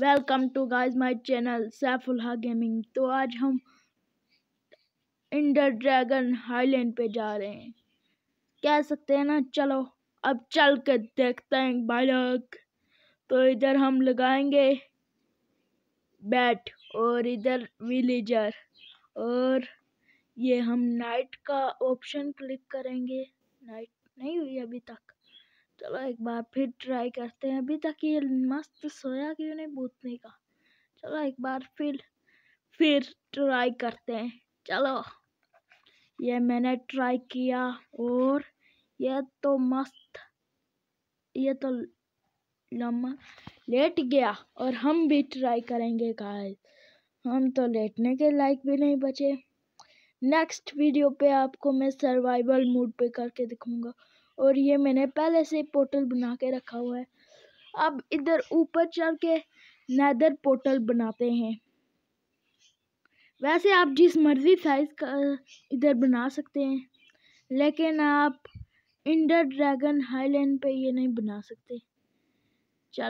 welcome to guys my channel Saifullah gaming तो आज हम इंडर ड्रैगन हाईलैंड पे जा रहे हैं कह सकते हैं ना चलो अब चल कर देखते हैं बालक तो इधर हम लगाएंगे बैट और इधर विलेजर और ये हम नाइट का ऑप्शन क्लिक करेंगे नाइट नहीं हुई अभी तक चलो एक बार फिर ट्राई करते हैं अभी तक ये मस्त सोया क्यों नहीं भूतने का चलो एक बार फिर फिर ट्राई करते हैं चलो ये मैंने ट्राई किया और ये तो मस्त ये तो लम्बा लेट गया और हम भी ट्राई करेंगे गाय हम तो लेटने के लायक भी नहीं बचे नेक्स्ट वीडियो पे आपको मैं सर्वाइवल मूड पे करके दिखूँगा और ये मैंने पहले से पोर्टल बना के रखा हुआ है अब इधर ऊपर चढ़ के नैदर पोर्टल बनाते हैं वैसे आप जिस मर्ज़ी साइज़ का इधर बना सकते हैं लेकिन आप इंडर ड्रैगन हाईलैंड पे ये नहीं बना सकते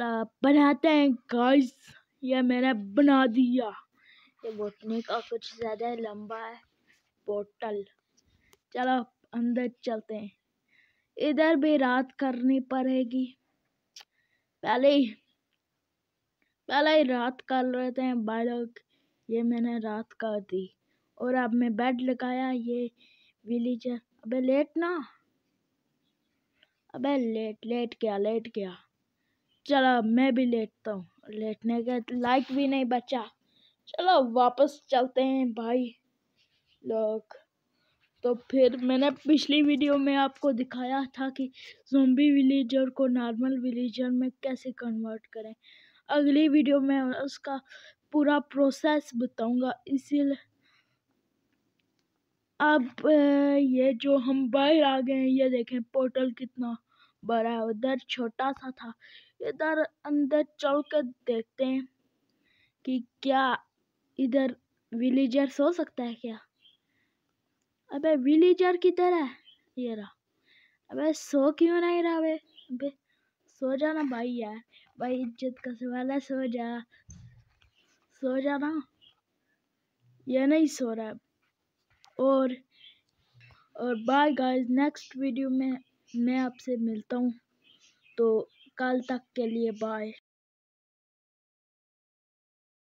आप बनाते हैं गाइस ये मैंने बना दिया ये बोटने का कुछ ज़्यादा लंबा है पोर्टल चलो अंदर चलते हैं इधर भी रात करनी पड़ेगी पहले ही पहले ही रात कर रहे हैं बालक ये मैंने रात कर दी और अब मैं बेड लगाया ये विलीजर अबे लेट ना अबे लेट लेट गया लेट गया चलो मैं भी लेटता हूँ लेटने के लाइक भी नहीं बचा चलो वापस चलते हैं भाई लोग तो फिर मैंने पिछली वीडियो में आपको दिखाया था कि जोम्बी विलेजर को नॉर्मल विलेजर में कैसे कन्वर्ट करें अगली वीडियो में उसका पूरा प्रोसेस बताऊंगा इसीलिए अब ये जो हम बाहर आ गए हैं ये देखें पोर्टल कितना बड़ा है उधर छोटा सा था इधर अंदर चल कर देखते हैं कि क्या इधर विलेजर्स हो सकता है क्या अबे विलेजर की तरह ये रहा अबे सो क्यों नहीं रहा बे अबे सो जाना भाई यार भाई इज्जत का सवाल है सो जा सो जाना ये नहीं सो रहा और और बाय गाइस नेक्स्ट वीडियो में मैं आपसे मिलता हूँ तो कल तक के लिए बाय